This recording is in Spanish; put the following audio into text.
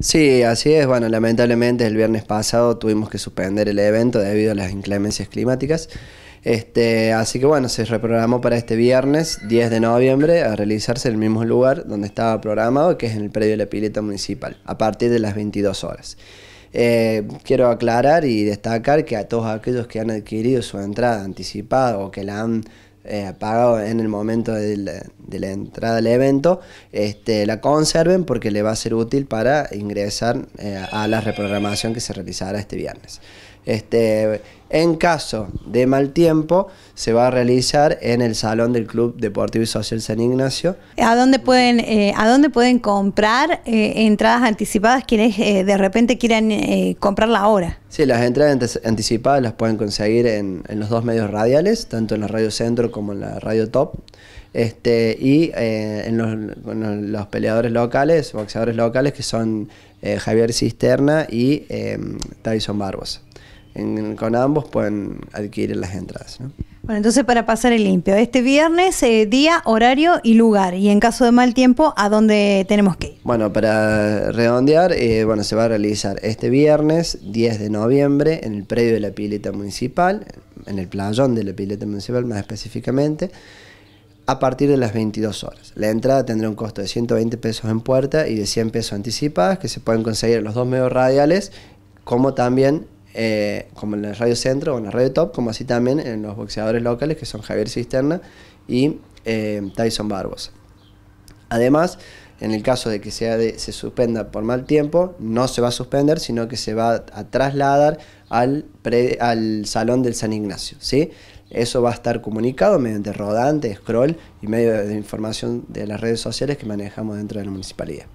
Sí, así es. Bueno, lamentablemente el viernes pasado tuvimos que suspender el evento debido a las inclemencias climáticas. Este, así que bueno, se reprogramó para este viernes 10 de noviembre a realizarse en el mismo lugar donde estaba programado, que es en el predio de la pileta municipal, a partir de las 22 horas. Eh, quiero aclarar y destacar que a todos aquellos que han adquirido su entrada anticipada o que la han eh, apagado en el momento de la, entrada al evento, este, la conserven porque le va a ser útil para ingresar eh, a la reprogramación que se realizará este viernes. Este, en caso de mal tiempo, se va a realizar en el Salón del Club Deportivo y Social San Ignacio. ¿A dónde pueden, eh, ¿a dónde pueden comprar eh, entradas anticipadas quienes eh, de repente quieran comprarla ahora? Sí, las entradas anticipadas las pueden conseguir en los dos medios radiales, tanto en la Radio Centro como en la Radio Top. Este, y eh, en, los, peleadores locales, boxeadores locales, que son eh, Javier Cisterna y em, Tyson Barbos. con ambos pueden adquirir las entradas. Bueno, entonces para pasar el limpio, este viernes, eh, día, horario y lugar. Y en caso de mal tiempo, ¿a dónde tenemos que ir? Bueno, para redondear, bueno, se va a realizar este viernes, 10 de noviembre, en el predio de la pileta municipal, en el playón de la pileta municipal más específicamente a partir de las 22 horas. La entrada tendrá un costo de 120 pesos en puerta y de 100 pesos anticipadas que se pueden conseguir en los dos medios radiales como también eh, como en el Radio Centro o en la Radio Top, como así también en los boxeadores locales que son Javier Cisterna y eh, Tyson Barbosa. Además, en el caso de que se suspenda por mal tiempo, no se va a suspender, sino que se va a trasladar al, al salón del San Ignacio. Eso va a estar comunicado mediante rodante, scroll y medio de información de las redes sociales que manejamos dentro de la municipalidad.